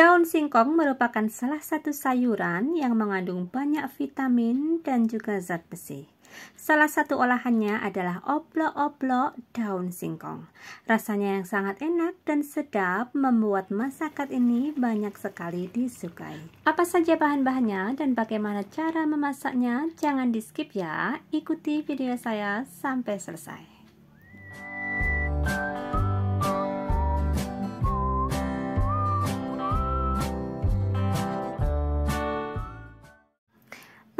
Daun singkong merupakan salah satu sayuran yang mengandung banyak vitamin dan juga zat besi. Salah satu olahannya adalah oplok-oplok daun singkong. Rasanya yang sangat enak dan sedap membuat masakan ini banyak sekali disukai. Apa saja bahan-bahannya dan bagaimana cara memasaknya? Jangan di skip ya, ikuti video saya sampai selesai.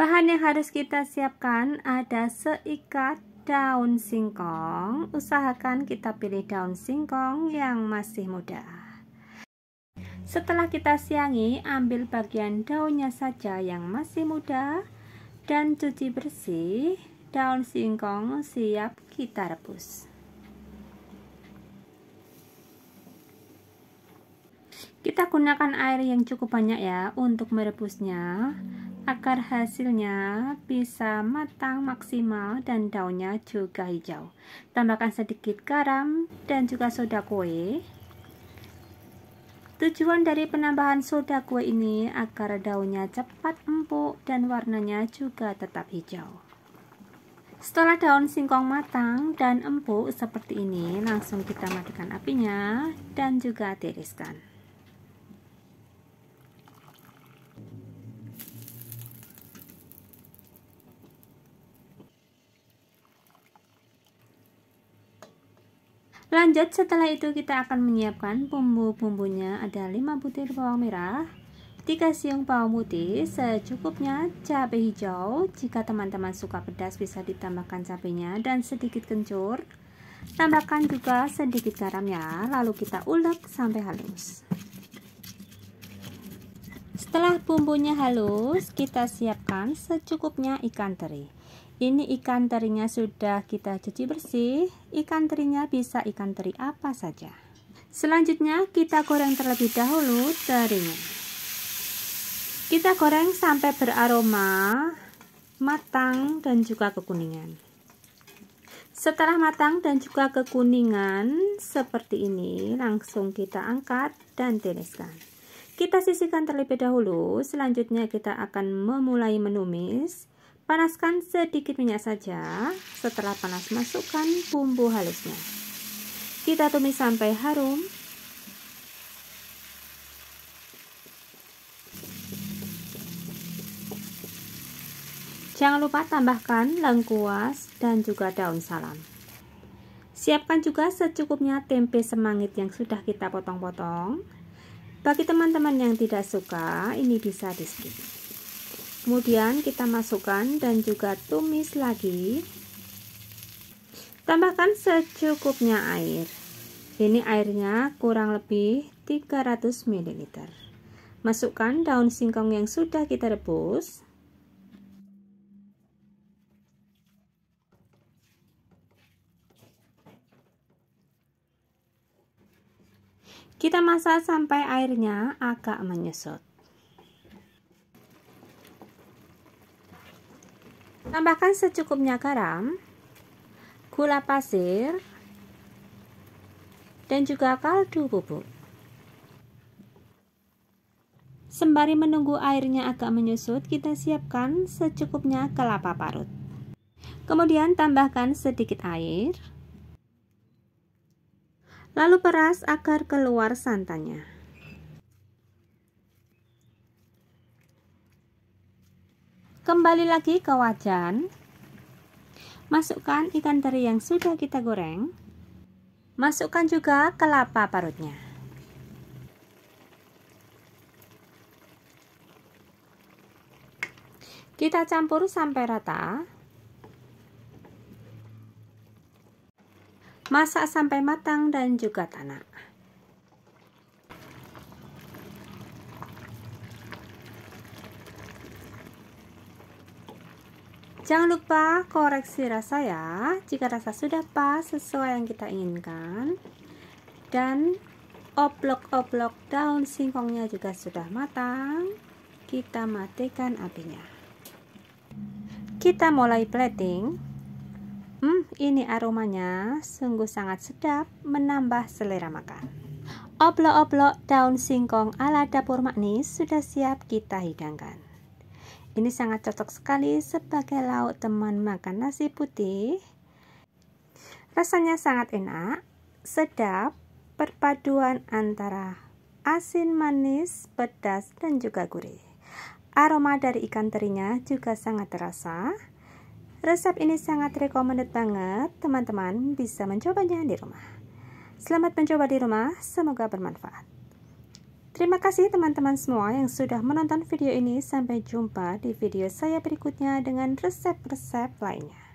Bahan yang harus kita siapkan ada seikat daun singkong. Usahakan kita pilih daun singkong yang masih muda. Setelah kita siangi, ambil bagian daunnya saja yang masih muda dan cuci bersih. Daun singkong siap kita rebus. Kita gunakan air yang cukup banyak ya untuk merebusnya agar hasilnya bisa matang maksimal dan daunnya juga hijau. Tambahkan sedikit garam dan juga soda kue. Tujuan dari penambahan soda kue ini agar daunnya cepat empuk dan warnanya juga tetap hijau. Setelah daun singkong matang dan empuk seperti ini, langsung kita matikan apinya dan juga tiriskan. Lanjut setelah itu kita akan menyiapkan bumbu-bumbunya ada 5 butir bawang merah 3 siung bawang putih secukupnya cabai hijau jika teman-teman suka pedas bisa ditambahkan cabainya dan sedikit kencur tambahkan juga sedikit garam ya lalu kita ulek sampai halus setelah bumbunya halus kita siapkan secukupnya ikan teri ini ikan terinya sudah kita cuci bersih. Ikan terinya bisa ikan teri apa saja. Selanjutnya kita goreng terlebih dahulu terinya. Kita goreng sampai beraroma, matang dan juga kekuningan. Setelah matang dan juga kekuningan seperti ini, langsung kita angkat dan tiriskan. Kita sisihkan terlebih dahulu, selanjutnya kita akan memulai menumis. Panaskan sedikit minyak saja. Setelah panas, masukkan bumbu halusnya. Kita tumis sampai harum. Jangan lupa tambahkan lengkuas dan juga daun salam. Siapkan juga secukupnya tempe semangit yang sudah kita potong-potong. Bagi teman-teman yang tidak suka, ini bisa di skip kemudian kita masukkan dan juga tumis lagi tambahkan secukupnya air ini airnya kurang lebih 300 ml masukkan daun singkong yang sudah kita rebus kita masak sampai airnya agak menyusut Tambahkan secukupnya garam, gula pasir, dan juga kaldu bubuk. Sembari menunggu airnya agak menyusut, kita siapkan secukupnya kelapa parut. Kemudian tambahkan sedikit air. Lalu peras agar keluar santannya. Kembali lagi ke wajan. Masukkan ikan teri yang sudah kita goreng. Masukkan juga kelapa parutnya. Kita campur sampai rata. Masak sampai matang dan juga tanak. Jangan lupa koreksi rasa ya, jika rasa sudah pas sesuai yang kita inginkan. Dan oblok-oblok daun singkongnya juga sudah matang. Kita matikan apinya. Kita mulai plating. Hmm, ini aromanya sungguh sangat sedap, menambah selera makan. Oblok-oblok daun singkong ala dapur maknis sudah siap kita hidangkan. Ini sangat cocok sekali sebagai lauk teman makan nasi putih. Rasanya sangat enak, sedap, perpaduan antara asin manis, pedas, dan juga gurih. Aroma dari ikan terinya juga sangat terasa. Resep ini sangat recommended banget, teman-teman bisa mencobanya di rumah. Selamat mencoba di rumah, semoga bermanfaat. Terima kasih teman-teman semua yang sudah menonton video ini. Sampai jumpa di video saya berikutnya dengan resep-resep lainnya.